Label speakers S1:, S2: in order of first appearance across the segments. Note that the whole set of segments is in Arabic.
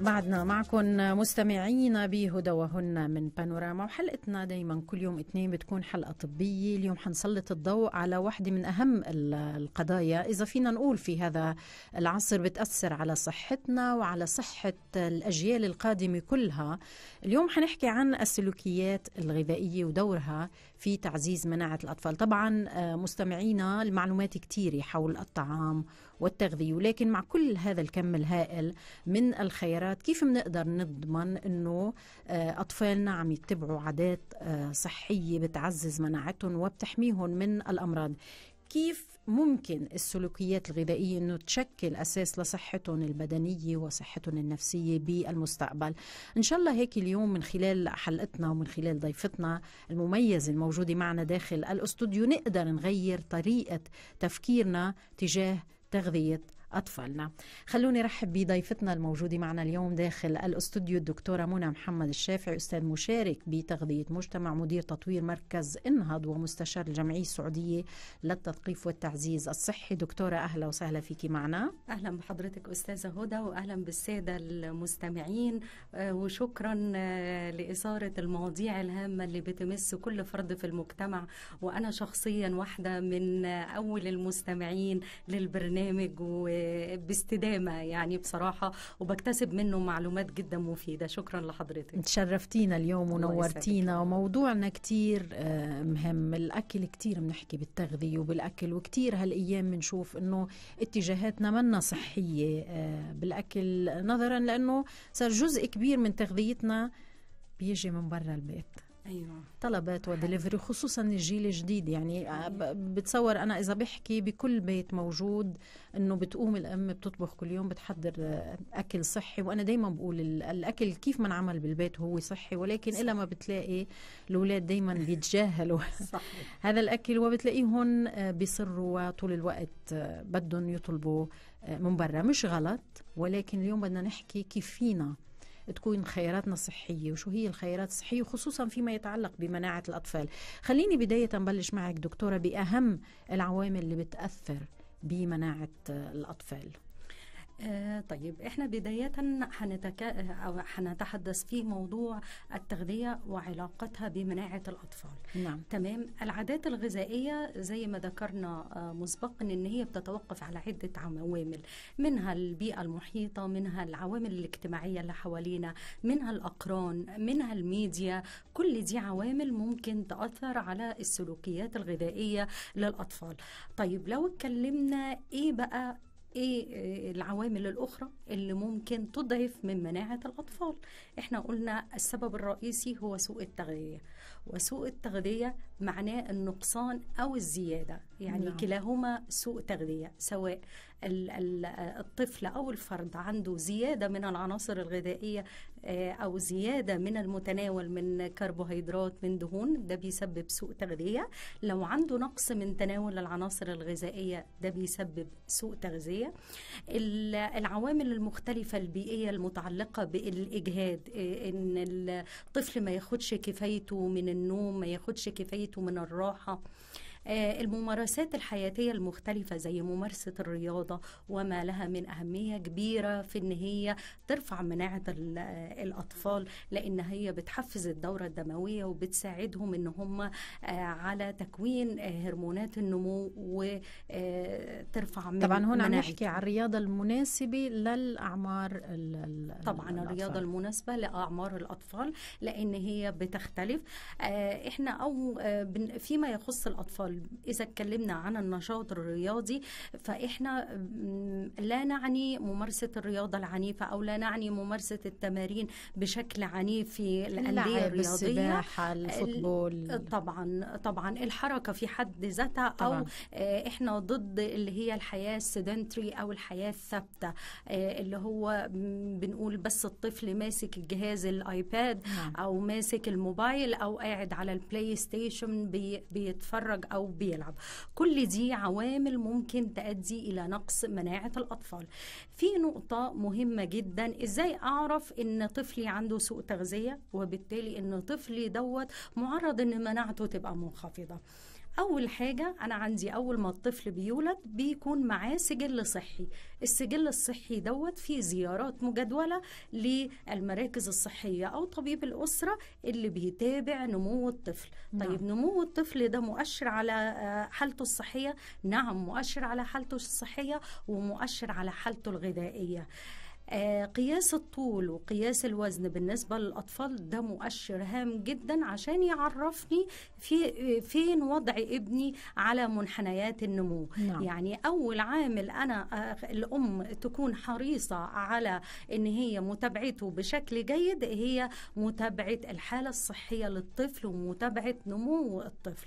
S1: بعدنا معكم مستمعينا بهدى وهن من بانوراما وحلقتنا دايما كل يوم اثنين بتكون حلقه طبيه اليوم حنسلط الضوء على واحدة من اهم القضايا اذا فينا نقول في هذا العصر بتاثر على صحتنا وعلى صحه الاجيال القادمه كلها اليوم حنحكي عن السلوكيات الغذائيه ودورها في تعزيز مناعه الاطفال طبعا آه، مستمعينا المعلومات كثيره حول الطعام والتغذية ولكن مع كل هذا الكم الهائل من الخيارات كيف بنقدر نضمن أنه آه، أطفالنا عم يتبعوا عادات آه، صحية بتعزز مناعتهم وبتحميهم من الأمراض كيف ممكن السلوكيات الغذائية أنه تشكل أساس لصحتهم البدنية وصحتهم النفسية بالمستقبل إن شاء الله هيك اليوم من خلال حلقتنا ومن خلال ضيفتنا المميزة الموجودة معنا داخل الأستوديو نقدر نغير طريقة تفكيرنا تجاه تغذية أطفالنا خلوني رحب بضيفتنا الموجودة معنا اليوم داخل الأستوديو الدكتورة منى محمد الشافعي أستاذ مشارك بتغذية مجتمع مدير تطوير مركز انهض ومستشار الجمعية السعودية للتثقيف والتعزيز الصحي دكتورة أهلا وسهلا فيكي معنا
S2: أهلا بحضرتك أستاذة هدى وأهلا بالسادة المستمعين آه، وشكرا آه، لإثارة المواضيع الهامة اللي بتمس كل فرد في المجتمع وأنا شخصيا واحدة من آه، أول المستمعين للبرنامج و باستدامه يعني بصراحه وبكتسب منه معلومات جدا مفيده شكرا لحضرتك
S1: تشرفتينا اليوم ونورتينا وموضوعنا كتير آه، مهم الاكل كتير بنحكي بالتغذيه وبالاكل وكتير هالايام بنشوف انه اتجاهاتنا منا صحيه آه، بالاكل نظرا لانه صار جزء كبير من تغذيتنا بيجي من برا البيت ايوه طلبات ودليفري خصوصا الجيل الجديد يعني بتصور انا اذا بحكي بكل بيت موجود انه بتقوم الام بتطبخ كل يوم بتحضر اكل صحي وانا دائما بقول الاكل كيف ما انعمل بالبيت هو صحي ولكن الا ما بتلاقي الاولاد دائما بيتجاهلوا هذا الاكل وبتلاقيهم بيصروا طول الوقت بدهم يطلبوا من برا مش غلط ولكن اليوم بدنا نحكي كيف فينا تكون خياراتنا صحية وشو هي الخيارات الصحية خصوصا فيما يتعلق بمناعة الأطفال خليني بداية بلش معك دكتورة بأهم العوامل اللي بتأثر بمناعة الأطفال
S2: آه، طيب احنا بداية هنتك... أو هنتحدث في موضوع التغذية وعلاقتها بمناعة الأطفال نعم. تمام العادات الغذائية زي ما ذكرنا آه، مسبقا ان هي بتتوقف على عدة عوامل منها البيئة المحيطة منها العوامل الاجتماعية اللي حوالينا منها الأقران منها الميديا كل دي عوامل ممكن تأثر على السلوكيات الغذائية للأطفال طيب لو اتكلمنا ايه بقى ايه آه، العوامل الاخرى اللي ممكن تضعف من مناعه الاطفال احنا قلنا السبب الرئيسي هو سوء التغذيه وسوء التغذيه معناه النقصان او الزياده يعني نعم. كلاهما سوء تغذيه سواء الطفل او الفرد عنده زياده من العناصر الغذائيه آه، او زياده من المتناول من كربوهيدرات من دهون ده بيسبب سوء تغذيه لو عنده نقص من تناول العناصر الغذائيه ده بيسبب سوء تغذيه العوامل المختلفه البيئيه المتعلقه بالاجهاد آه، ان الطفل ما ياخدش كفايته من النوم ما ياخدش كفايته من الراحه آه، الممارسات الحياتية المختلفة زي ممارسة الرياضة وما لها من أهمية كبيرة في أن هي ترفع مناعة آه، الأطفال لأن هي بتحفز الدورة الدموية وبتساعدهم أن هم آه، على تكوين هرمونات النمو وترفع من طبعا هنا نحكي عن الرياضة المناسبة للأعمار طبعا الأطفال. الرياضة المناسبة لأعمار الأطفال لأن هي بتختلف إحنا أو فيما يخص الأطفال إذا اتكلمنا عن النشاط الرياضي فإحنا لا نعني ممارسة الرياضة العنيفة أو لا نعني ممارسة التمارين بشكل عنيف في الأندية الرياضية السباحة الفوتبول طبعا طبعا الحركة في حد ذاتها أو آه، إحنا ضد اللي هي الحياة السيدنتري أو الحياة الثابتة آه، اللي هو بنقول بس الطفل ماسك الجهاز الآيباد نعم. أو ماسك الموبايل أو قاعد على البلاي ستيشن بيتفرج أو أو بيلعب كل دي عوامل ممكن تؤدي إلى نقص مناعة الأطفال في نقطة مهمة جدا إزاي أعرف إن طفلي عنده سوء تغذية وبالتالي إن طفلي دوت معرض إن مناعته تبقى منخفضة اول حاجه انا عندي اول ما الطفل بيولد بيكون معاه سجل صحي السجل الصحي دوت فيه زيارات مجدوله للمراكز الصحيه او طبيب الاسره اللي بيتابع نمو الطفل نعم. طيب نمو الطفل ده مؤشر على آه، حالته الصحيه نعم مؤشر على حالته الصحيه ومؤشر على حالته الغذائيه آه، قياس الطول وقياس الوزن بالنسبة للأطفال ده مؤشر هام جدا عشان يعرفني في فين وضع ابني على منحنيات النمو نعم. يعني أول عامل أنا آه، الأم تكون حريصة على إن هي متابعته بشكل جيد هي متابعة الحالة الصحية للطفل ومتابعة نمو الطفل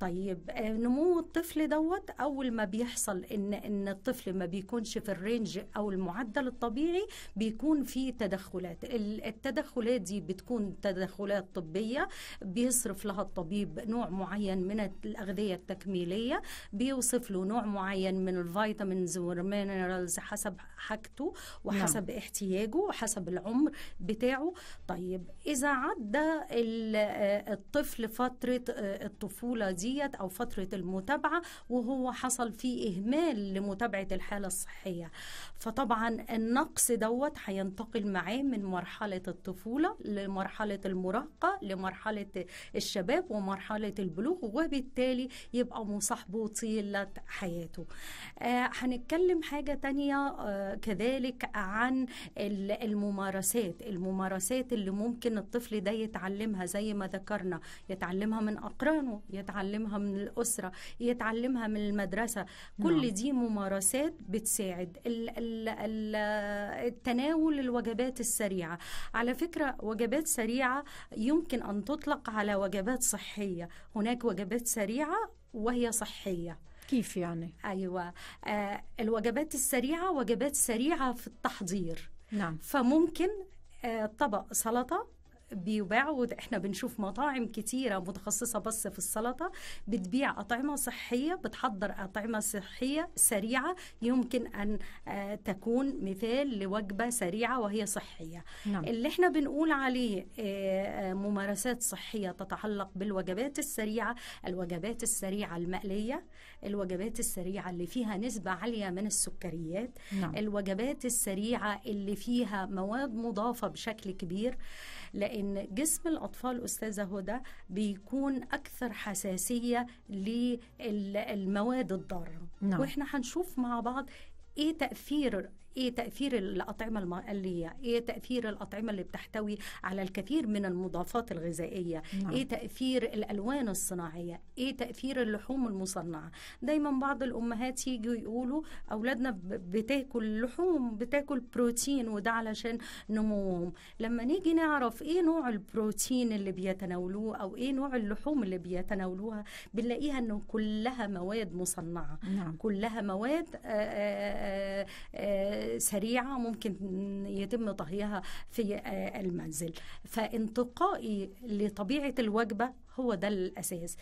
S2: طيب آه، نمو الطفل دوت اول ما بيحصل ان ان الطفل ما بيكونش في الرينج او المعدل الطبيعي بيكون في تدخلات التدخلات دي بتكون تدخلات طبيه بيصرف لها الطبيب نوع معين من الاغذيه التكميليه بيوصف له نوع معين من الفيتامينز والمينرالز حسب حاجته وحسب نعم. احتياجه وحسب العمر بتاعه طيب اذا عدى آه، الطفل فتره آه، الطفوله دي ديت أو فترة المتابعة وهو حصل فيه إهمال لمتابعة الحالة الصحية فطبعا النقص دوت هينتقل معاه من مرحلة الطفولة لمرحلة المراهقة لمرحلة الشباب ومرحلة البلوغ وبالتالي يبقى مصاحبه طيلة حياته آه هنتكلم حاجة تانية آه كذلك عن الممارسات الممارسات اللي ممكن الطفل ده يتعلمها زي ما ذكرنا يتعلمها من أقرانه يتعلم يتعلمها من الأسرة يتعلمها من المدرسة كل نعم. دي ممارسات بتساعد ال ال ال التناول الوجبات السريعة على فكرة وجبات سريعة يمكن أن تطلق على وجبات صحية هناك وجبات سريعة وهي صحية كيف يعني؟ أيوة آه الوجبات السريعة وجبات سريعة في التحضير نعم فممكن آه طبق سلطة بيباعوا احنا بنشوف مطاعم كتيره متخصصه بس في السلطه بتبيع اطعمه صحيه بتحضر اطعمه صحيه سريعه يمكن ان آه، تكون مثال لوجبه سريعه وهي صحيه نعم. اللي احنا بنقول عليه آه، آه، ممارسات صحيه تتعلق بالوجبات السريعه الوجبات السريعه المقليه الوجبات السريعه اللي فيها نسبه عاليه من السكريات نعم. الوجبات السريعه اللي فيها مواد مضافه بشكل كبير لان جسم الاطفال استاذه هدى بيكون اكثر حساسيه للمواد الضاره نعم. واحنا هنشوف مع بعض ايه تاثير ايه تاثير الاطعمه المقليه ايه تاثير الاطعمه اللي بتحتوي على الكثير من المضافات الغذائيه نعم. ايه تاثير الالوان الصناعيه ايه تاثير اللحوم المصنعه دايما بعض الامهات يجوا يقولوا اولادنا بتاكل لحوم بتاكل بروتين وده علشان نموهم لما نيجي نعرف ايه نوع البروتين اللي بيتناولوه او ايه نوع اللحوم اللي بيتناولوها بنلاقيها انه كلها مواد مصنعه نعم. كلها مواد آآ آآ آآ سريعة ممكن يتم طهيها في آه، المنزل فانتقائي لطبيعة الوجبة هو ده الاساس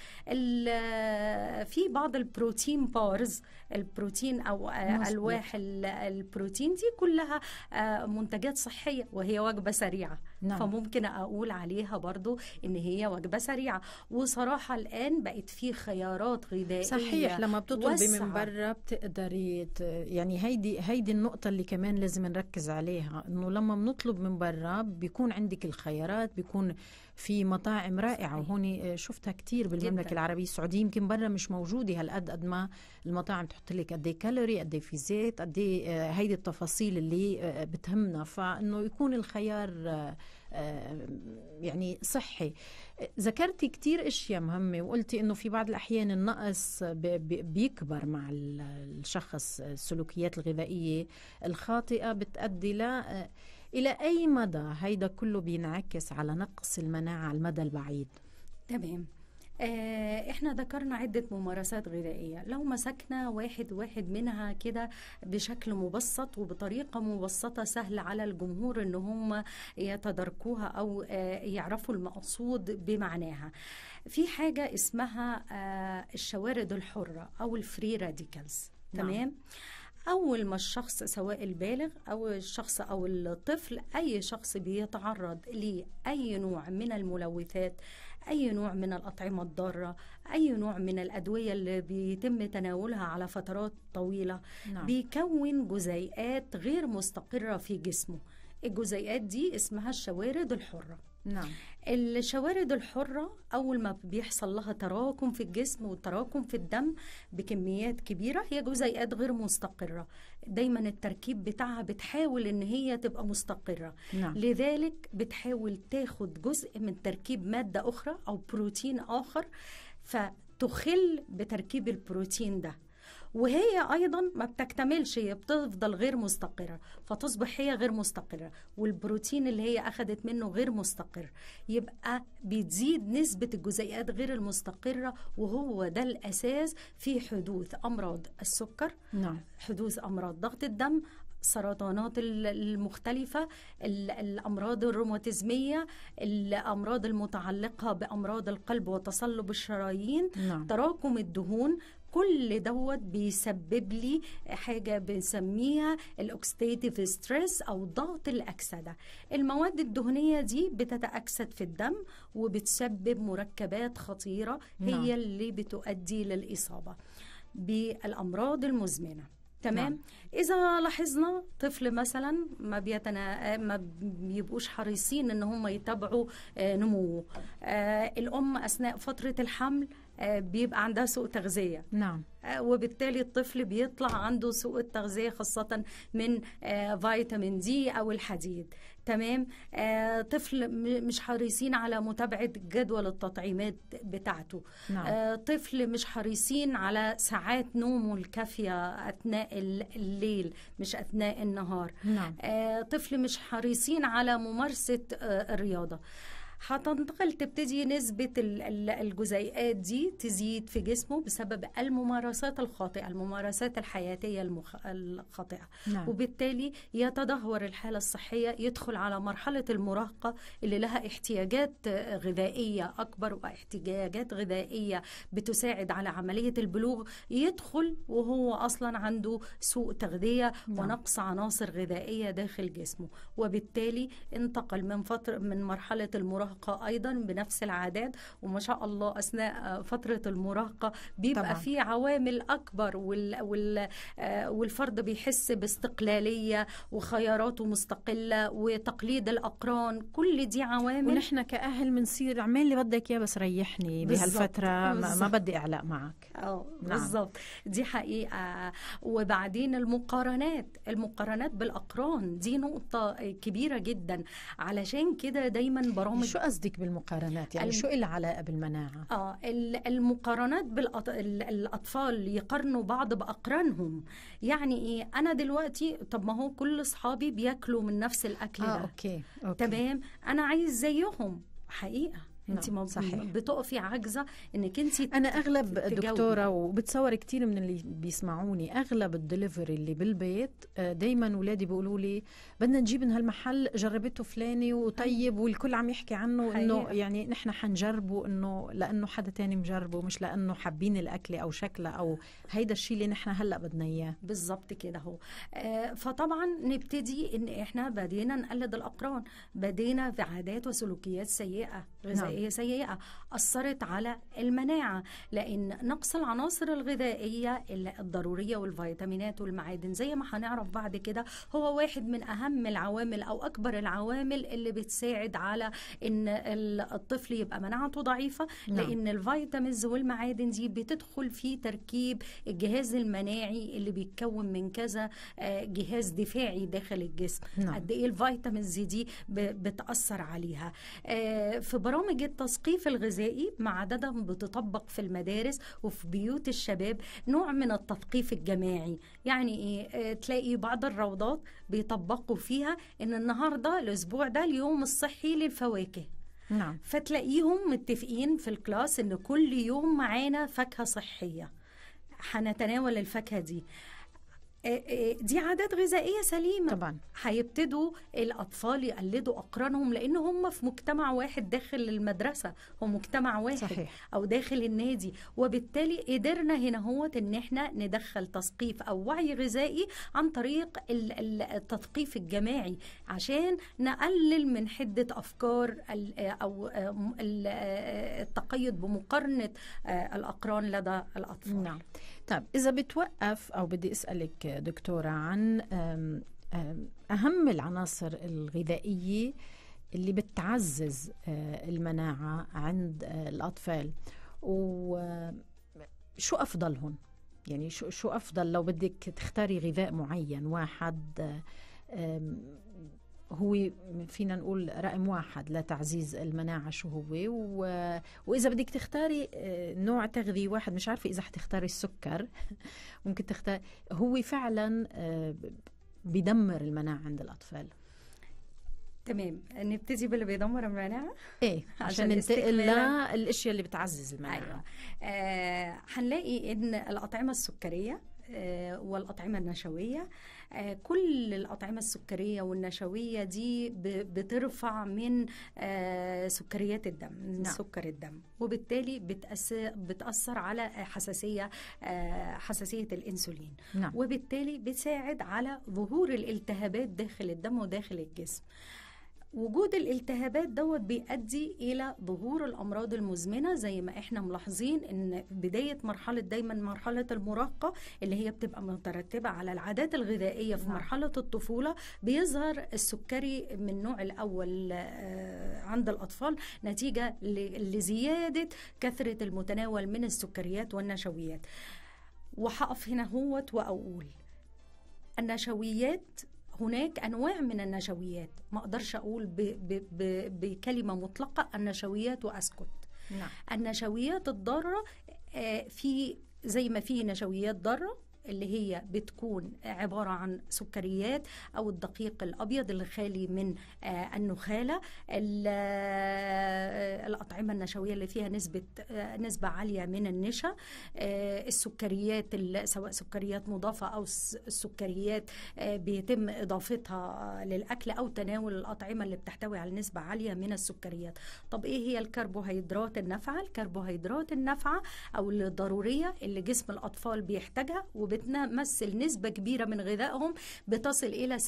S2: في بعض البروتين بارز البروتين او الواح البروتين دي كلها آه، منتجات صحيه وهي وجبه سريعه نعم. فممكن اقول عليها برضو ان هي وجبه سريعه وصراحه الان بقت في خيارات غذائيه صحيح لما بتطلبي من بره
S1: بتقدري يعني هيدي هيدي النقطه اللي كمان لازم نركز عليها انه لما بنطلب من برا بيكون عندك الخيارات بيكون في مطاعم رائعه وهون شفتها كتير بالمملكه جدا. العربيه السعوديه يمكن برا مش موجوده هالقد قد ما المطاعم تحط لك قد ايه كالوري قد ايه في زيت قد ايه آه، هيدي التفاصيل اللي آه، بتهمنا فانه يكون الخيار آه، يعني صحي ذكرتي كتير اشياء مهمه وقلتي انه في بعض الاحيان النقص بيكبر مع الشخص السلوكيات الغذائيه الخاطئه بتؤدي ل الى اي مدى هيدا كله بينعكس على نقص المناعه على المدى البعيد
S2: تمام آه، احنا ذكرنا عدة ممارسات غذائية لو مسكنا واحد واحد منها كده بشكل مبسط وبطريقة مبسطة سهلة على الجمهور ان هم يتداركوها او آه، يعرفوا المقصود بمعناها في حاجة اسمها آه، الشوارد الحرة او الفري راديكالز نعم. تمام أول ما الشخص سواء البالغ أو الشخص أو الطفل أي شخص بيتعرض لأي نوع من الملوثات اي نوع من الاطعمه الضاره اي نوع من الادويه اللي بيتم تناولها على فترات طويله نعم. بيكون جزيئات غير مستقره في جسمه الجزيئات دي اسمها الشوارد الحره نعم الشوارد الحرة أول ما بيحصل لها تراكم في الجسم وتراكم في الدم بكميات كبيرة هي جزيئات غير مستقرة دايما التركيب بتاعها بتحاول إن هي تبقى مستقرة نعم. لذلك بتحاول تاخد جزء من تركيب مادة أخرى أو بروتين آخر فتخل بتركيب البروتين ده وهي أيضا ما بتكتملش هي بتفضل غير مستقرة فتصبح هي غير مستقرة والبروتين اللي هي اخذت منه غير مستقر يبقى بتزيد نسبة الجزيئات غير المستقرة وهو ده الأساس في حدوث أمراض السكر نعم. حدوث أمراض ضغط الدم السرطانات المختلفة الأمراض الروماتيزمية الأمراض المتعلقة بأمراض القلب وتصلب الشرايين نعم. تراكم الدهون كل دوت بيسبب لي حاجه بنسميها الاوكسيديف ستريس او ضغط الاكسده المواد الدهنيه دي بتتاكسد في الدم وبتسبب مركبات خطيره هي نعم. اللي بتؤدي للاصابه بالامراض المزمنه تمام نعم. اذا لاحظنا طفل مثلا ما بيتنا ما بيبقوش حريصين ان هم يتابعوا آه، نموه آه، الام اثناء فتره الحمل آه، بيبقى عندها سوء تغذية نعم آه، وبالتالي الطفل بيطلع عنده سوء التغذية خاصة من آه، فيتامين دي أو الحديد تمام طفل مش حريصين على متابعة جدول التطعيمات بتاعته نعم. طفل مش حريصين على ساعات نومه الكافية أثناء الليل مش أثناء النهار نعم. طفل مش حريصين على ممارسة الرياضة هتنتقل تبتدي نسبة الجزيئات دي تزيد في جسمه بسبب الممارسات الخاطئة الممارسات الحياتية المخ... الخاطئة نعم. وبالتالي يتدهور الحالة الصحية يدخل على مرحلة المراهقة اللي لها احتياجات غذائية أكبر واحتياجات غذائية بتساعد على عملية البلوغ يدخل وهو أصلا عنده سوء تغذية نعم. ونقص عناصر غذائية داخل جسمه وبالتالي انتقل من فترة من مرحلة المراهقة المراهقه ايضا بنفس العادات وما شاء الله اثناء فتره المراهقه بيبقى طبعا. في عوامل اكبر وال وال آه، والفرد بيحس باستقلاليه وخياراته مستقله وتقليد الاقران كل دي عوامل ونحن كاهل بنصير اعمل اللي بدك اياه
S1: بس ريحني بهالفتره ما بدي اعلق معك
S2: نعم. بالظبط دي حقيقه وبعدين المقارنات المقارنات بالاقران دي نقطه كبيره جدا علشان كده دايما برامج شو
S1: قصدك بالمقارنات يعني الم... شو
S2: العلاقه بالمناعه اه المقارنات بالاطفال يقارنوا بعض باقرانهم يعني ايه انا دلوقتي طب ما هو كل اصحابي بياكلوا من نفس الاكل آه ده أوكي. أوكي. تمام انا عايز زيهم حقيقه انت نعم. صحيح بتقفي عاجزه انك انت انا اغلب دكتوره
S1: وبتصور كتير من اللي بيسمعوني اغلب الدليفري اللي بالبيت آه، دايما ولادي بيقولوا لي بدنا نجيب من هالمحل جربته فلاني وطيب والكل عم يحكي عنه انه يعني نحن حنجربه انه لانه حدا تاني مجربه مش لانه حابين الاكله او شكله او هيدا الشيء اللي نحن هلا بدنا اياه بالضبط كده هو آه، فطبعا نبتدي ان احنا
S2: بدينا نقلد الاقران بدينا في عادات وسلوكيات سيئه غذائيه نعم. سيئه اثرت على المناعه لان نقص العناصر الغذائيه الضروريه والفيتامينات والمعادن زي ما هنعرف بعد كده هو واحد من اهم اهم العوامل او اكبر العوامل اللي بتساعد على ان الطفل يبقى مناعته ضعيفه نعم. لان الفيتامينز والمعادن دي بتدخل في تركيب الجهاز المناعي اللي بيتكون من كذا آه، جهاز دفاعي داخل الجسم نعم. قد ايه الفيتامينز دي بتاثر عليها آه، في برامج التثقيف الغذائي مع عددا بتطبق في المدارس وفي بيوت الشباب نوع من التثقيف الجماعي يعني ايه آه، تلاقي بعض الروضات بيطبقوا فيها ان النهارده الاسبوع ده اليوم الصحي للفواكه نعم فتلاقيهم متفقين في الكلاس ان كل يوم معانا فاكهه صحيه هنتناول الفاكهه دي آه، آه، دي عادات غذائيه سليمه طبعا هيبتدوا الاطفال يقلدوا اقرانهم لان هم في مجتمع واحد داخل المدرسه هو مجتمع واحد صحيح. او داخل النادي وبالتالي قدرنا هنا هو ان احنا ندخل تثقيف او وعي غذائي عن طريق التثقيف الجماعي عشان نقلل من حده افكار آه، او التقيد بمقارنه الاقران لدى الاطفال
S1: نعم طيب إذا بتوقف أو بدي أسألك دكتورة عن أهم العناصر الغذائية اللي بتعزز آه، المناعة عند آه، الأطفال وشو آه، أفضلهم يعني شو شو أفضل لو بدك تختاري غذاء معين واحد هو فينا نقول رقم واحد لتعزيز المناعة شو هو و... وإذا بدك تختاري آه، نوع تغذية واحد مش عارفة إذا حتختاري السكر ممكن تختار هو فعلا آه، بدمر المناعة عند الأطفال
S2: تمام نبتدي باللي بيدمر المناعه
S1: ايه عشان ننتقل للاشياء
S2: اللي بتعزز المناعه ايوه آه هنلاقي ان الاطعمه السكريه آه، والأطعمة النشوية آه، كل الأطعمة السكرية والنشوية دي بترفع من آه، سكريات الدم من نعم. سكر الدم وبالتالي بتأثر على حساسية حساسية الإنسولين نعم. وبالتالي بتساعد على ظهور الالتهابات داخل الدم وداخل الجسم وجود الالتهابات دوت بيؤدي الى ظهور الامراض المزمنه زي ما احنا ملاحظين ان بدايه مرحله دايما مرحله المراهقه اللي هي بتبقى مترتبه على العادات الغذائيه في نعم. مرحله الطفوله بيظهر السكري من النوع الاول آه، عند الاطفال نتيجه لزياده كثره المتناول من السكريات والنشويات وهقف هنا هوت واقول النشويات هناك انواع من النشويات ما اقدرش اقول ب ب ب بكلمه مطلقه النشويات واسكت نعم. النشويات الضاره آه، في زي ما في نشويات ضاره اللي هي بتكون عبارة عن سكريات أو الدقيق الأبيض الخالي من آه، النخالة آه، الأطعمة النشوية اللي فيها نسبة آه، نسبة عالية من النشا السكريات سواء سكريات مضافة أو السكريات بيتم إضافتها للأكل أو تناول الأطعمة اللي بتحتوي على نسبة عالية من السكريات طب إيه هي الكربوهيدرات النافعة الكربوهيدرات النافعة أو الضرورية اللي جسم الأطفال بيحتاجها وب بتمثل نسبة كبيرة من غذائهم بتصل إلى 60%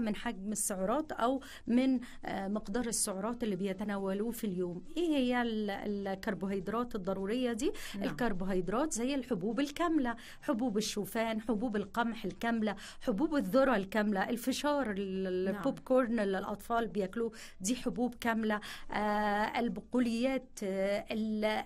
S2: من حجم السعرات أو من آه، مقدار السعرات اللي بيتناولوه في اليوم إيه هي الكربوهيدرات الضرورية دي؟ نعم. الكربوهيدرات زي الحبوب الكاملة حبوب الشوفان حبوب القمح الكاملة حبوب الذرة الكاملة الفشار البوب كورن نعم. اللي الأطفال بياكلوه دي حبوب كاملة آه البقوليات آه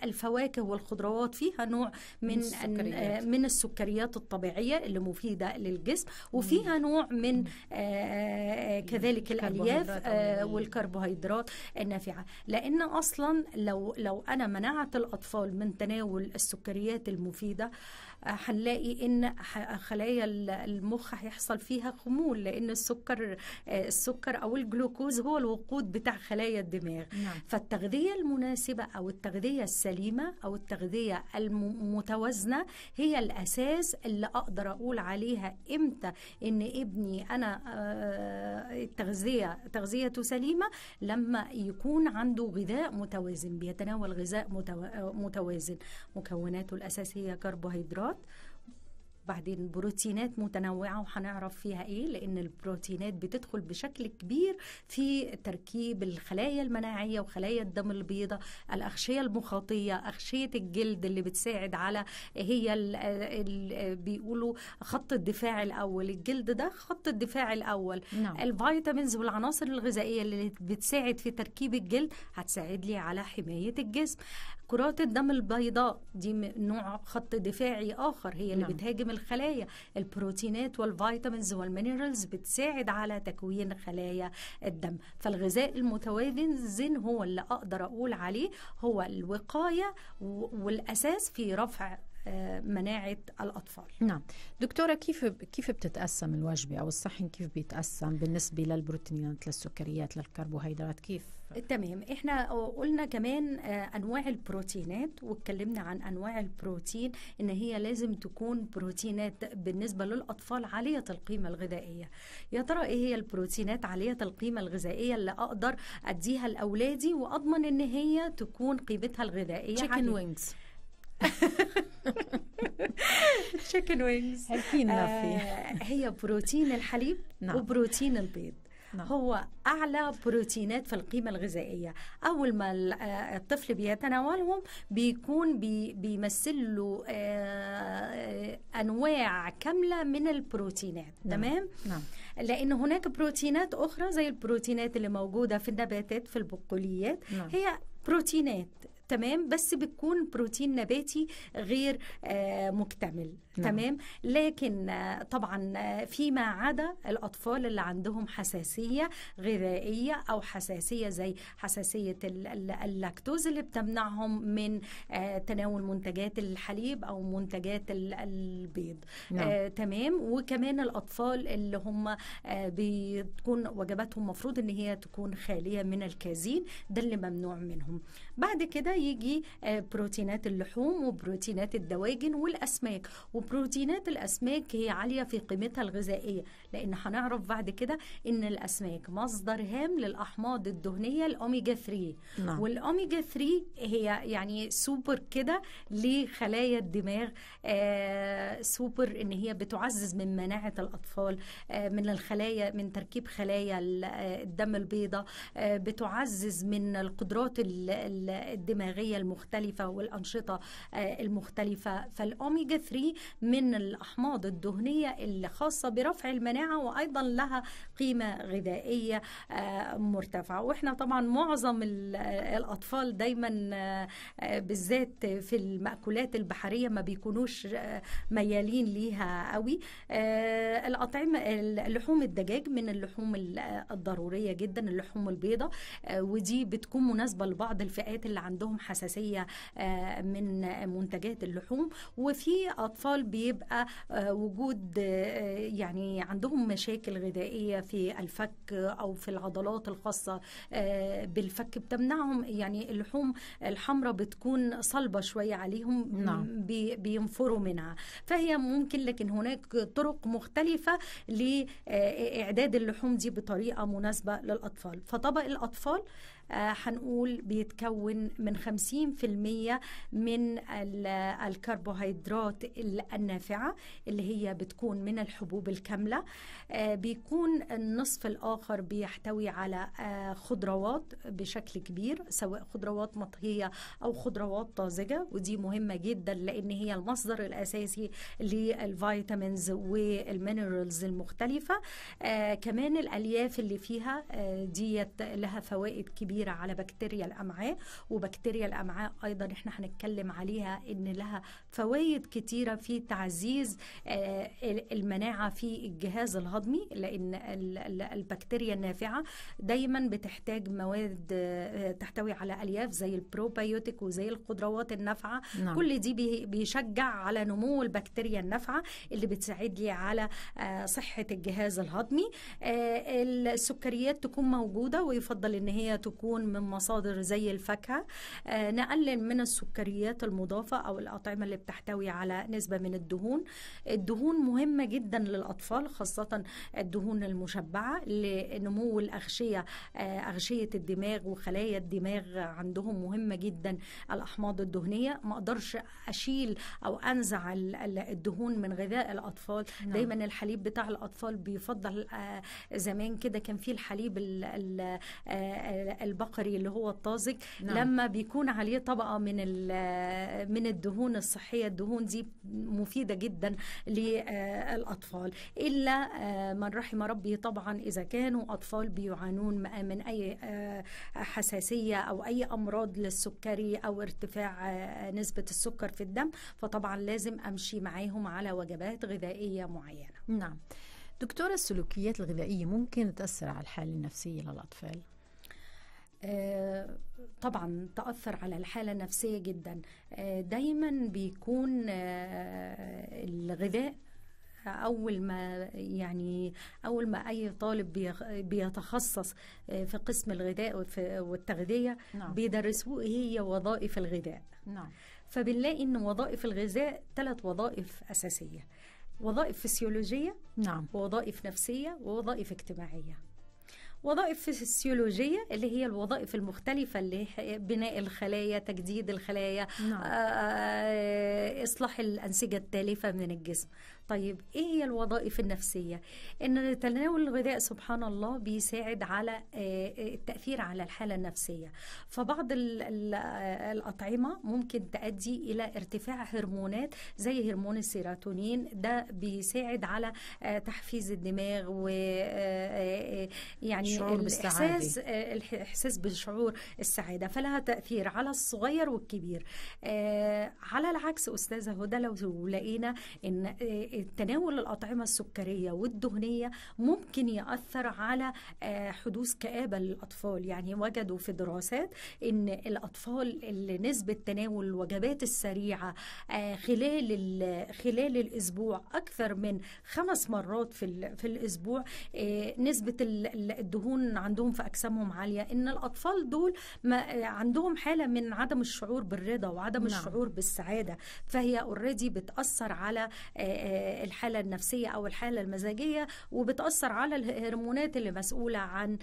S2: الفواكه والخضروات فيها نوع من من السكريات, آه من السكريات. الحلويات الطبيعية اللي مفيدة للجسم وفيها نوع من آه، آه، كذلك الألياف آه، والكربوهيدرات النافعة لأن أصلا لو لو أنا منعت الأطفال من تناول السكريات المفيدة هنلاقي ان خلايا المخ هيحصل فيها خمول لان السكر السكر او الجلوكوز هو الوقود بتاع خلايا الدماغ نعم. فالتغذيه المناسبه او التغذيه السليمه او التغذيه المتوازنه هي الاساس اللي اقدر اقول عليها امتى ان ابني انا آه، التغذيه تغذيته سليمه لما يكون عنده غذاء متوازن بيتناول غذاء متوازن مكوناته الاساسيه كربوهيدرات saat بعدين بروتينات متنوعة وهنعرف فيها إيه لأن البروتينات بتدخل بشكل كبير في تركيب الخلايا المناعية وخلايا الدم البيضاء الأغشية المخاطية أغشية الجلد اللي بتساعد على هي بيقولوا خط الدفاع الأول الجلد ده خط الدفاع الأول نعم. الفيتامينز والعناصر الغذائية اللي بتساعد في تركيب الجلد هتساعد لي على حماية الجسم كرات الدم البيضاء دي نوع خط دفاعي آخر هي اللي نعم. بتهاجم الخلايا البروتينات والفيتامينز والمينرالز بتساعد على تكوين خلايا الدم فالغذاء المتوازن هو اللي أقدر أقول عليه هو الوقاية والأساس في رفع آه، مناعه الاطفال.
S1: نعم، دكتوره كيف كيف بتتقسم الوجبه او الصحن كيف بيتقسم بالنسبه للبروتينات، للسكريات، للكربوهيدرات، كيف؟
S2: تمام احنا قلنا كمان آه، انواع البروتينات واتكلمنا عن انواع البروتين ان هي لازم تكون بروتينات بالنسبه للاطفال عاليه القيمه الغذائيه يا ترى ايه هي البروتينات عاليه القيمه الغذائيه اللي اقدر اديها لاولادي واضمن ان هي تكون قيمتها الغذائيه تشيكن وينجز تشيكن وينجز هي بروتين الحليب نعم. وبروتين البيض هو اعلى بروتينات في القيمه الغذائيه اول ما آه، الطفل بيتناولهم بيكون بيمثل له آه، انواع كامله من البروتينات نعم. تمام نعم. لان هناك بروتينات اخرى زي البروتينات اللي موجوده في النباتات في البقوليات نعم. هي بروتينات تمام بس بتكون بروتين نباتي غير آه، مكتمل نعم. تمام لكن آه، طبعا آه، فيما عدا الاطفال اللي عندهم حساسيه غذائيه او حساسيه زي حساسيه اللاكتوز اللي بتمنعهم من تناول منتجات الحليب او منتجات البيض نعم. تمام وكمان الاطفال اللي هم بتكون وجباتهم مفروض ان هي تكون خاليه من الكازين ده اللي ممنوع منهم بعد كده يجي آه، بروتينات اللحوم وبروتينات الدواجن والاسماك وبروتينات الاسماك هي عاليه في قيمتها الغذائيه لان هنعرف بعد كده ان الاسماك مصدر هام للاحماض الدهنيه الاوميجا 3 نعم. والاوميجا 3 هي يعني سوبر كده لخلايا الدماغ آه سوبر ان هي بتعزز من مناعه الاطفال آه من الخلايا من تركيب خلايا آه، الدم البيضاء آه بتعزز من القدرات الدماغيه المختلفه والانشطه آه المختلفه فالاوميجا 3 من الاحماض الدهنيه اللي خاصه برفع المناعه منها وايضا لها قيمه غذائيه آه، مرتفعه واحنا طبعا معظم الاطفال دايما آه، بالذات في المأكولات البحريه ما بيكونوش آه، ميالين ليها قوي الاطعمه لحوم الدجاج من اللحوم الضروريه جدا اللحوم البيضاء ودي بتكون مناسبه لبعض الفئات اللي عندهم حساسيه من منتجات اللحوم وفي اطفال بيبقى وجود يعني عندهم عندهم مشاكل غذائية في الفك أو في العضلات الخاصة آه، بالفك بتمنعهم يعني اللحوم الحمراء بتكون صلبة شوية عليهم نعم. بينفروا منها فهي ممكن لكن هناك طرق مختلفة لإعداد آه، اللحوم دي بطريقة مناسبة للأطفال فطبق الأطفال هنقول آه، بيتكون من 50% من الكربوهيدرات النافعة اللي هي بتكون من الحبوب الكاملة آه، بيكون النصف الآخر بيحتوي على آه، خضروات بشكل كبير سواء خضروات مطهية أو خضروات طازجة ودي مهمة جدا لأن هي المصدر الأساسي للفيتامينز والمينرالز المختلفة كمان الألياف اللي فيها ديت لها فوائد كبيرة كبيرة على بكتيريا الأمعاء وبكتيريا الأمعاء أيضا إحنا هنتكلم عليها إن لها فوائد كتيرة في تعزيز آه، المناعة في الجهاز الهضمي لأن البكتيريا النافعة دايما بتحتاج مواد آه، تحتوي على ألياف زي البروبيوتيك وزي الخضروات النافعة نعم. كل دي بيشجع على نمو البكتيريا النافعة اللي بتساعد لي على آه، صحة الجهاز الهضمي السكريات تكون موجودة ويفضل إن هي تكون تكون من مصادر زي الفاكهة آه، نقلل من السكريات المضافة أو الأطعمة اللي بتحتوي على نسبة من الدهون الدهون مهمة جدا للأطفال خاصة الدهون المشبعة لنمو الأغشية آه، أغشية الدماغ وخلايا الدماغ عندهم مهمة جدا الأحماض الدهنية ما أقدرش أشيل أو أنزع الدهون من غذاء الأطفال نعم. دايما الحليب بتاع الأطفال بيفضل آه، زمان كده كان فيه الحليب البقري اللي هو الطازج نعم. لما بيكون عليه طبقه من من الدهون الصحيه الدهون دي مفيده جدا للاطفال الا آه، من رحم ربي طبعا اذا كانوا اطفال بيعانون من اي آه، حساسيه او اي امراض للسكري او ارتفاع آه، نسبه السكر في الدم فطبعا لازم امشي معاهم على وجبات غذائيه معينه
S1: نعم دكتورة السلوكيات الغذائية ممكن تأثر على الحالة النفسية للأطفال؟
S2: آه، طبعا تأثر على الحالة النفسية جدا آه، دايما بيكون آه، الغذاء اول ما يعني اول ما اي طالب بيتخصص في قسم الغذاء والتغذيه نعم. بيدرسوه ايه هي وظائف الغذاء نعم. فبنلاقي ان وظائف الغذاء ثلاث وظائف اساسيه وظائف فسيولوجيه نعم ووظائف نفسيه ووظائف اجتماعيه وظائف فسيولوجية اللي هي الوظائف المختلفة اللي هي بناء الخلايا تجديد الخلايا نعم. آه، آه، آه، إصلاح الأنسجة التالفة من الجسم طيب ايه هي الوظائف النفسيه ان تناول الغذاء سبحان الله بيساعد على آه، آه، التاثير على الحاله النفسيه فبعض آه، الاطعمه ممكن تؤدي الى ارتفاع هرمونات زي هرمون السيروتونين ده بيساعد على تحفيز الدماغ و يعني الاحساس الاحساس بشعور السعاده فلها تاثير على الصغير والكبير على العكس استاذه هدى لو لقينا ان تناول الأطعمة السكرية والدهنية ممكن يأثر على آه، حدوث كآبة للأطفال يعني وجدوا في دراسات أن الأطفال اللي نسبة تناول الوجبات السريعة آه، خلال خلال الأسبوع أكثر من خمس مرات في في الأسبوع آه، نسبة الدهون عندهم في أجسامهم عالية أن الأطفال دول ما عندهم حالة من عدم الشعور بالرضا وعدم نعم. الشعور بالسعادة فهي اوريدي بتأثر على الحاله النفسيه او الحاله المزاجيه وبتاثر على الهرمونات اللي مسؤوله عن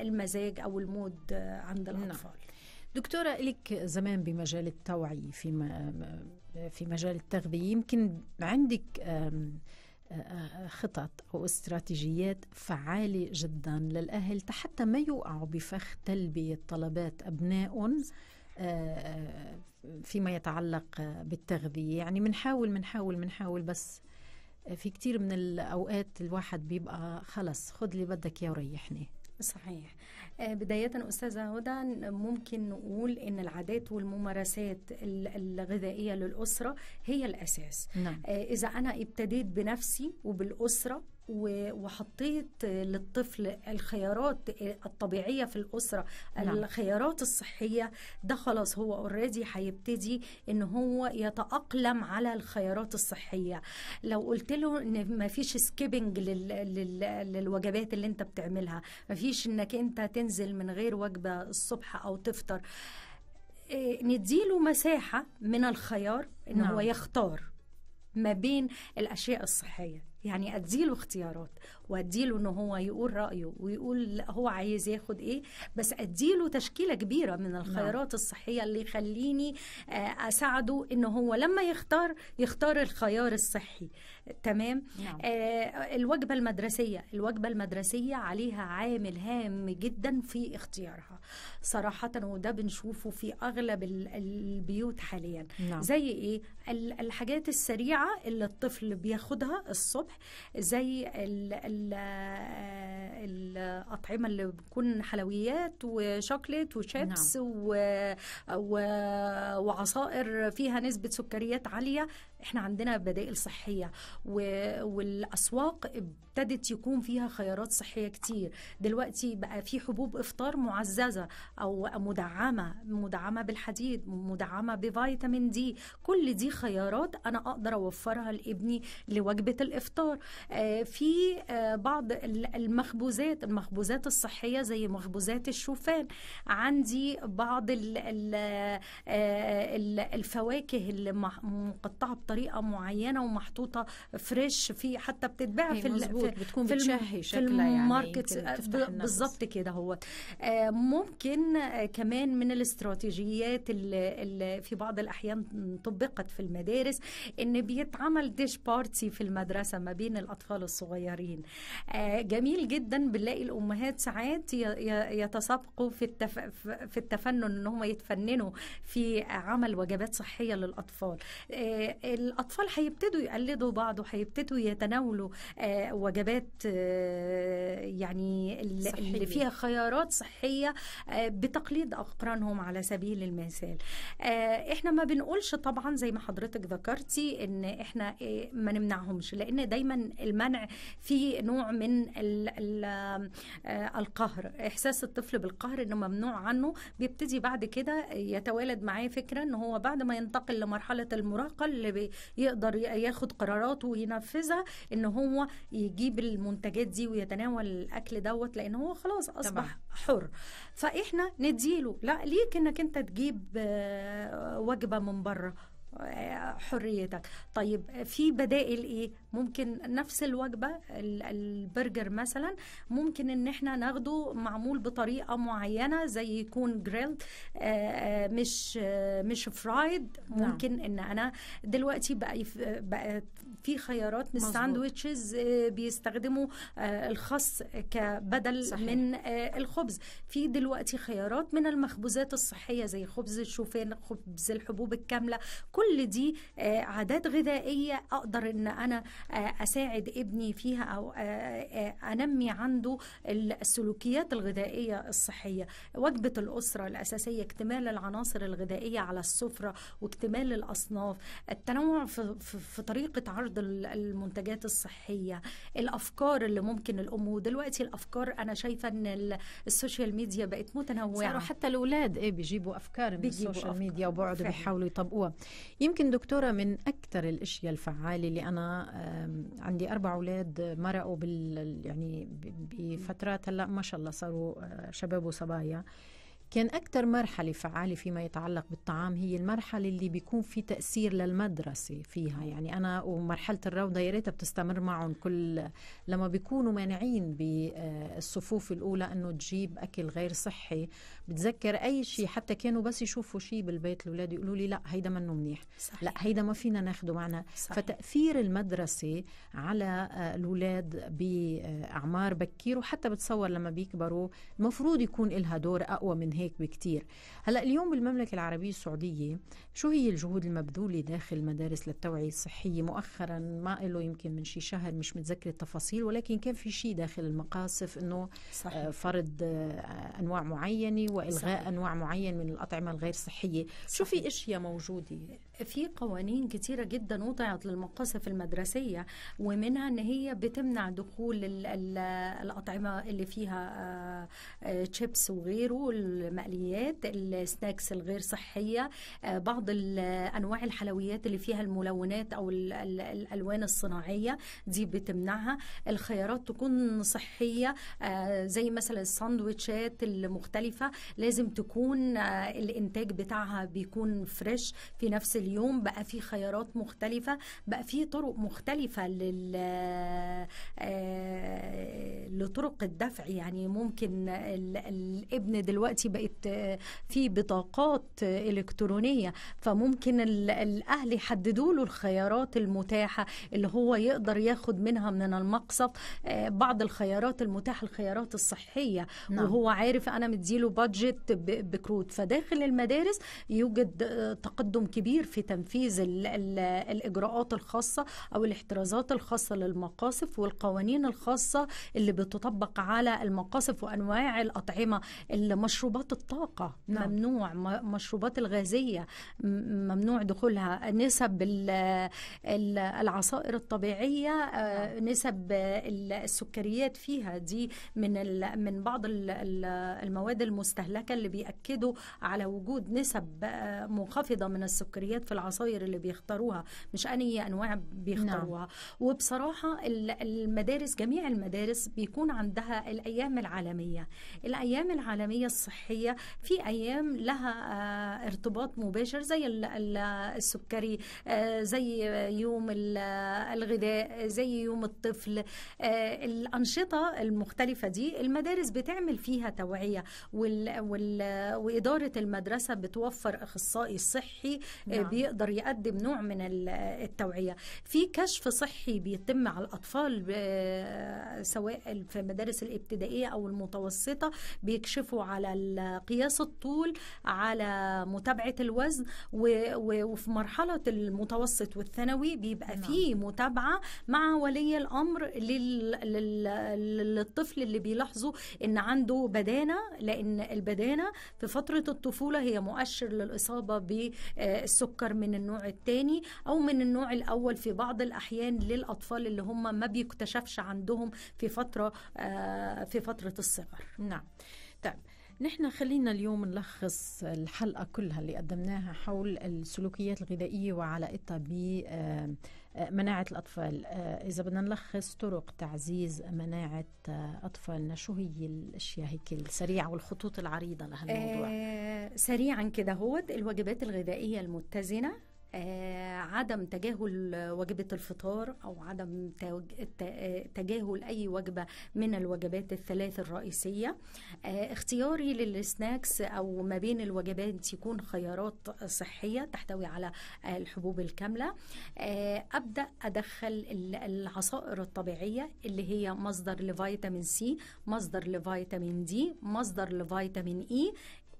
S2: المزاج او المود عند نعم. الاطفال
S1: دكتورة لك زمان بمجال التوعية في في مجال التغذية يمكن عندك آه، خطط أو استراتيجيات فعالة جدا للأهل حتى ما يوقعوا بفخ تلبية طلبات أبنائهم آه، فيما يتعلق بالتغذية يعني بنحاول بنحاول بنحاول بس في كتير من الأوقات الواحد بيبقى خلص خد اللي بدك إياه وريحني
S2: صحيح آه، بداية أستاذة هدى ممكن نقول أن العادات والممارسات الغذائية للأسرة هي الأساس نعم. آه، إذا أنا ابتديت بنفسي وبالأسرة وحطيت للطفل الخيارات الطبيعية في الأسرة نعم. الخيارات الصحية ده خلاص هو اوريدي هيبتدي ان هو يتأقلم على الخيارات الصحية لو قلت له ان ما فيش سكيبنج لل... لل... للوجبات اللي انت بتعملها ما فيش انك انت تنزل من غير وجبة الصبح او تفطر إيه، نديله مساحة من الخيار ان نعم. هو يختار ما بين الأشياء الصحية يعني اديله اختيارات واديله ان هو يقول رايه ويقول هو عايز ياخد ايه بس اديله تشكيله كبيره من نعم. الخيارات الصحيه اللي يخليني آه، اساعده ان هو لما يختار يختار الخيار الصحي تمام نعم. آه الوجبه المدرسيه الوجبه المدرسيه عليها عامل هام جدا في اختيارها صراحه وده بنشوفه في اغلب البيوت حاليا نعم. زي ايه الحاجات السريعه اللي الطفل بياخدها الصبح زي الـ الـ آه، الاطعمه اللي بتكون حلويات وشوكليت وشيبس نعم. و... و... وعصائر فيها نسبه سكريات عاليه احنا عندنا بدائل صحيه والاسواق ابتدت يكون فيها خيارات صحيه كتير دلوقتي بقى في حبوب افطار معززه او مدعمه مدعمه بالحديد مدعمه بفيتامين دي كل دي خيارات انا اقدر اوفرها لابني لوجبه الافطار آه، في آه، بعض المخبوزات المخبوزات الصحيه زي مخبوزات الشوفان عندي بعض آه، الفواكه اللي مقطعه بطريقه معينه ومحطوطه فريش في حتى بتتباع في مزبوط. في بتكون في بتشهي شكلها يعني بالضبط آه، بالظبط كده هو آه، ممكن آه، كمان من الاستراتيجيات اللي, اللي في بعض الاحيان طبقت في المدارس ان بيتعمل ديش بارتي في المدرسه ما بين الاطفال الصغيرين جميل جدا بنلاقي الامهات ساعات يتسابقوا في التف... في التفنن ان هم يتفننوا في عمل وجبات صحيه للاطفال الاطفال هيبتدوا يقلدوا بعض بعض وهيبتدوا يتناولوا آه، وجبات آه، يعني صحية. اللي فيها خيارات صحيه آه، بتقليد اقرانهم على سبيل المثال احنا ما بنقولش طبعا زي ما حضرتك ذكرتي ان احنا ما نمنعهمش لان دايما المنع في نوع من القهر احساس الطفل بالقهر انه ممنوع عنه بيبتدي بعد كده يتوالد معاه فكره ان هو بعد ما ينتقل لمرحله المراهقه اللي بيقدر ياخد قرارات يعطوه ينفذها ان هو يجيب المنتجات دي ويتناول الاكل دوت لان هو خلاص اصبح طبعا. حر فاحنا نديله لا ليك انك انت تجيب آه، وجبه من بره حريتك طيب في بدائل ايه ممكن نفس الوجبه البرجر مثلا ممكن ان احنا ناخده معمول بطريقه معينه زي يكون جريل آه، آه، مش آه، مش فرايد نعم. ممكن ان انا دلوقتي بقى بقى في خيارات من الساندويتشز بيستخدموا الخس كبدل صحيح. من الخبز في دلوقتي خيارات من المخبوزات الصحيه زي خبز الشوفان خبز الحبوب الكامله كل كل دي عادات غذائية أقدر أن أنا أساعد ابني فيها أو أنمي عنده السلوكيات الغذائية الصحية وجبة الأسرة الأساسية اكتمال العناصر الغذائية على السفرة واكتمال الأصناف التنوع في طريقة عرض المنتجات الصحية الأفكار اللي ممكن الأم ودلوقتي الأفكار أنا شايفة
S1: أن السوشيال ميديا بقت متنوعة صاروا حتى الأولاد إيه بيجيبوا أفكار من السوشيال أفكار. ميديا وبعدوا بيحاولوا يطبقوها يمكن دكتوره من اكثر الاشياء الفعاله اللي انا عندي اربع اولاد مرقوا بال يعني بفترات هلا ما شاء الله صاروا آه، شباب وصبايا كان أكثر مرحلة فعالة فيما يتعلق بالطعام هي المرحلة اللي بيكون في تأثير للمدرسة فيها يعني أنا ومرحلة الروضة يا ريتها بتستمر معهم كل لما بيكونوا مانعين بالصفوف آه، الأولى أنه تجيب أكل غير صحي بتذكر اي شيء حتى كانوا بس يشوفوا شيء بالبيت الاولاد يقولوا لي لا هيدا منه منيح صحيح. لا هيدا ما فينا ناخده معنا صحيح. فتاثير المدرسه على آه، الاولاد باعمار بكير وحتى بتصور لما بيكبروا المفروض يكون لها دور اقوى من هيك بكتير هلا اليوم بالمملكه العربيه السعوديه شو هي الجهود المبذوله داخل المدارس للتوعيه الصحيه مؤخرا ما له يمكن من شي شهر مش متذكره التفاصيل ولكن كان في شيء داخل المقاصف انه آه، فرض آه، انواع معينه هو الغاء انواع معين من الاطعمه الغير صحيه صحيح. شو في اشياء موجوده
S2: في قوانين كتيرة جدا وضعت للمقاصف المدرسية ومنها ان هي بتمنع دخول الـ الـ الاطعمة اللي فيها تشيبس آه، آه، وغيره المقليات السناكس الغير صحية آه، بعض انواع الحلويات اللي فيها الملونات او الـ الـ الالوان الصناعية دي بتمنعها الخيارات تكون صحية زي مثلا الساندويتشات المختلفة لازم تكون آه، الانتاج بتاعها بيكون فريش في نفس اليوم بقى في خيارات مختلفه بقى في طرق مختلفه لل آه، آه، لطرق الدفع يعني ممكن الابن دلوقتي بقت في بطاقات الكترونيه فممكن الاهل يحددوا له الخيارات المتاحه اللي هو يقدر ياخد منها من المقصف بعض الخيارات المتاحه الخيارات الصحيه نعم. وهو عارف انا مديله بادجت بادجت بكروت فداخل المدارس يوجد آه، تقدم كبير في تنفيذ الاجراءات الخاصه او الاحترازات الخاصه للمقاصف والقوانين الخاصه اللي بتطبق على المقاصف وانواع الاطعمه مشروبات الطاقه نعم. ممنوع مشروبات الغازيه ممنوع دخولها نسب العصائر الطبيعيه آه، نعم. نسب السكريات فيها دي من من بعض المواد المستهلكه المستهلكة اللي بيأكدوا على وجود نسب آه، منخفضة من السكريات في العصاير اللي بيختاروها مش أي أنواع بيختاروها نعم. وبصراحة المدارس جميع المدارس بيكون عندها الأيام العالمية الأيام العالمية الصحية في أيام لها آه، ارتباط مباشر زي السكري آه، زي يوم الغذاء زي يوم الطفل الأنشطة المختلفة دي المدارس بتعمل فيها توعية وال وإدارة المدرسة بتوفر أخصائي صحي آه، نعم. بيقدر يقدم نوع من التوعية في كشف صحي بيتم على الأطفال آه، سواء في المدارس الابتدائية أو المتوسطة بيكشفوا على قياس الطول على متابعة الوزن و... وفي مرحلة المتوسط والثانوي بيبقى نعم. في متابعة مع ولي الأمر للطفل اللي بيلاحظوا إن عنده بدانة لأن البدانة في فترة الطفولة هي مؤشر للإصابة بالسكر من النوع الثاني أو من النوع الأول في بعض الأحيان
S1: للأطفال اللي هم ما بيكتشفش عندهم في فترة آه، في فترة الصغر نعم طيب نحن خلينا اليوم نلخص الحلقة كلها اللي قدمناها حول السلوكيات الغذائية وعلاقتها ب آه، مناعة الأطفال آه، إذا بدنا نلخص طرق تعزيز مناعة آه، أطفالنا شو هي الأشياء هيك السريعة والخطوط العريضة لهالموضوع
S2: آه، سريعا كده هو الوجبات الغذائية المتزنة آه، عدم تجاهل وجبة الفطار أو عدم تجاهل أي وجبة من الوجبات الثلاث الرئيسية آه، اختياري للسناكس أو ما بين الوجبات يكون خيارات صحية تحتوي على الحبوب الكاملة آه، أبدأ أدخل العصائر الطبيعية اللي هي مصدر لفيتامين سي مصدر لفيتامين دي مصدر لفيتامين إي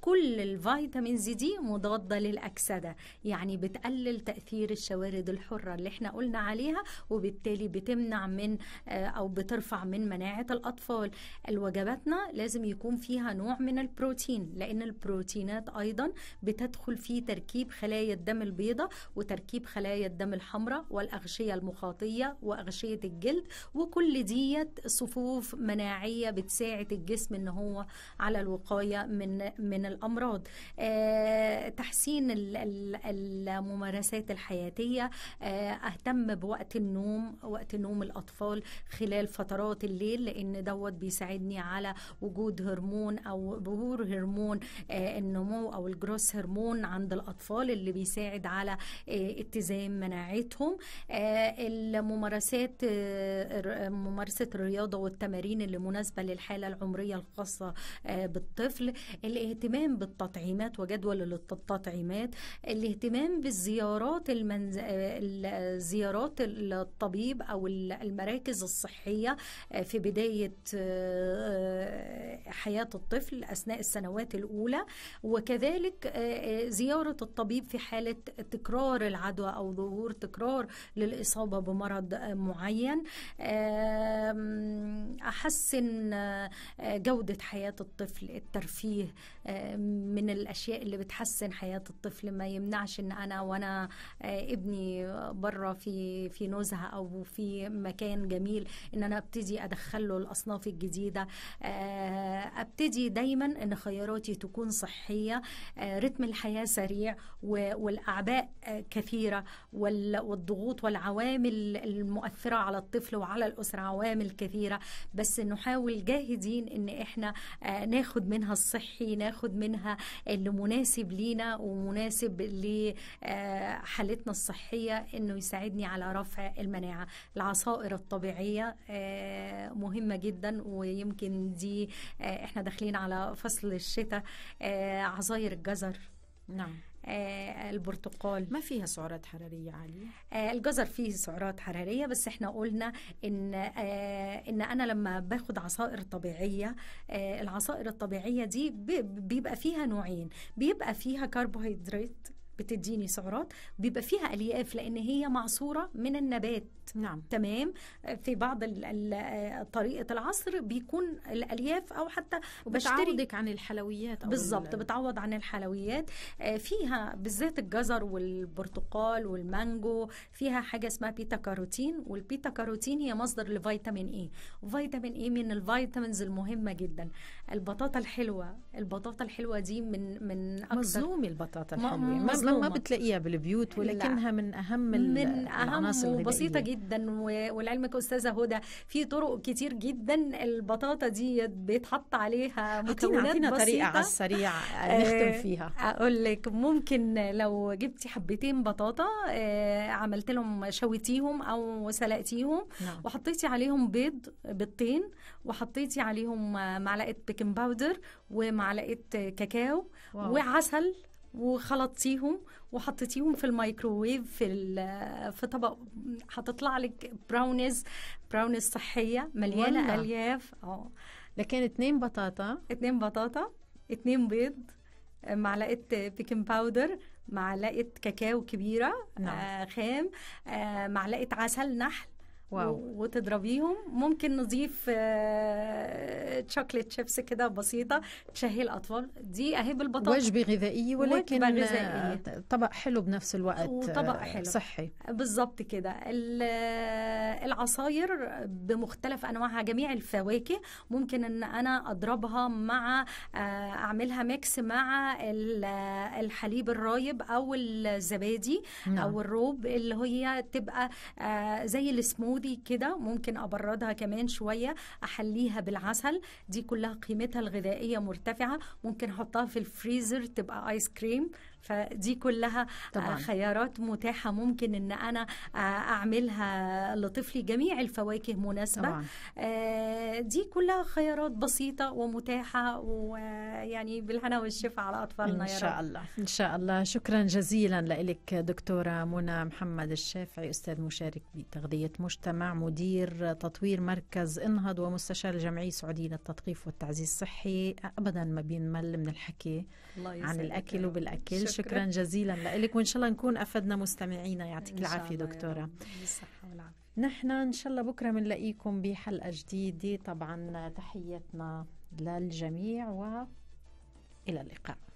S2: كل الفيتامينز دي مضادة للأكسدة يعني بتقلل تأثير الشوارد الحرة اللي احنا قلنا عليها وبالتالي بتمنع من آه، أو بترفع من مناعة الأطفال الوجباتنا لازم يكون فيها نوع من البروتين لأن البروتينات أيضا بتدخل في تركيب خلايا الدم البيضاء وتركيب خلايا الدم الحمراء والأغشية المخاطية وأغشية الجلد وكل ديت صفوف مناعية بتساعد الجسم إن هو على الوقاية من من الأمراض آه، تحسين الممارسات الحياتية آه، أهتم بوقت النوم وقت نوم الأطفال خلال فترات الليل لأن دوت بيساعدني على وجود هرمون أو ظهور هرمون آه، النمو أو الجروس هرمون عند الأطفال اللي بيساعد على اتزان مناعتهم الممارسات ممارسة الرياضة والتمارين اللي مناسبة للحالة العمرية الخاصة بالطفل الاهتمام الاهتمام بالتطعيمات وجدول التطعيمات الاهتمام بالزيارات المنز... زيارات الطبيب او المراكز الصحيه آه، في بدايه آه، حياه الطفل اثناء السنوات الاولى وكذلك آه، زياره الطبيب في حاله تكرار العدوى او ظهور تكرار للاصابه بمرض معين احسن جوده حياه الطفل الترفيه من الاشياء اللي بتحسن حياه الطفل ما يمنعش ان انا وانا آه، ابني بره في في نزهه او في مكان جميل ان انا ابتدي ادخله الاصناف الجديده آه، ابتدي دايما ان خياراتي تكون صحيه آه، رتم الحياه سريع والاعباء كثيره والضغوط والعوامل المؤثره على الطفل وعلى الاسره عوامل كثيره بس نحاول جاهدين ان احنا ناخد منها الصحي ناخد ناخد منها اللي مناسب لينا ومناسب لحالتنا آه، الصحية انه يساعدني على رفع المناعة العصائر الطبيعية آه، مهمة جدا ويمكن دي آه، احنا داخلين على فصل الشتاء عصاير الجزر نعم آه، البرتقال ما فيها سعرات حرارية عالية آه، الجزر فيه سعرات حرارية بس احنا قلنا ان آه، ان انا لما باخد عصائر طبيعية العصائر الطبيعية دي بيبقى فيها نوعين بيبقى فيها كربوهيدرات بتديني سعرات بيبقى فيها الياف لان هي معصوره من النبات نعم تمام في بعض طريقه العصر بيكون الالياف او حتى بتعوضك عن الحلويات بالظبط بتعوض عن الحلويات آه، فيها بالذات الجزر والبرتقال والمانجو فيها حاجه اسمها بيتا كاروتين والبيتا كاروتين هي مصدر لفيتامين اي وفيتامين اي من الفيتامينز المهمه جدا البطاطا الحلوه البطاطا الحلوه دي من من اكثر مظلوم
S1: البطاطا الحلوه اصلا ما بتلاقيها بالبيوت ولكنها لا.
S2: من اهم من اهم وبسيطه جدا ولعلمك استاذه هدى في طرق كتير جدا البطاطا دي بيتحط عليها مكونات بسيطه طريقه على
S1: السريع نختم آه، فيها
S2: اقول لك ممكن لو جبتي حبتين بطاطا آه، عملت لهم شويتيهم او سلقتيهم نعم. وحطيتي عليهم بيض بيضتين وحطيتي عليهم معلقه بيكنج باودر ومعلقه كاكاو واو. وعسل وخلطتيهم وحطيتيهم في الميكروويف في في طبق هتطلع لك براونيز براونيز صحيه مليانه الياف اه ده كان اتنين بطاطا اتنين بطاطا اتنين بيض معلقه بيكنج باودر معلقه كاكاو كبيره نعم. آه خام آه معلقه عسل نحل واو. وتضربيهم ممكن نضيف تشوكليت آه، شيبس كده بسيطه تشهي الاطفال دي اهي بالبطاطا وجبه
S1: غذائيه ولكن وجبة آه، غذائية. طبق حلو بنفس الوقت وطبق حلو صحي
S2: بالظبط كده آه، العصاير بمختلف انواعها جميع الفواكه ممكن ان انا اضربها مع اعملها ميكس مع الحليب الرايب او الزبادي نعم. او الروب اللي هي تبقى زي السموذ شربي كده ممكن أبردها كمان شوية أحليها بالعسل دي كلها قيمتها الغذائية مرتفعة ممكن أحطها في الفريزر تبقى آيس كريم فدي كلها آه، طبعا. خيارات متاحة ممكن أن أنا آه، أعملها لطفلي جميع الفواكه مناسبة طبعا. آه، دي كلها خيارات بسيطة ومتاحة ويعني بالهنا والشفاء على أطفالنا إن شاء يا رب. الله
S1: إن شاء الله شكرا جزيلا لك دكتورة منى محمد الشافعي أستاذ مشارك بتغذية مجتمع مدير تطوير مركز انهض ومستشار الجمعية السعودية للتثقيف والتعزيز الصحي أبدا ما بينمل من الحكي الله عن الأكل وبالأكل شكرا, شكرا جزيلا لك وان شاء الله نكون افدنا مستمعينا يعطيك العافيه دكتوره بالصحه والعافيه نحن ان شاء الله بكره بنلاقيكم بحلقه جديده طبعا تحيتنا للجميع والى اللقاء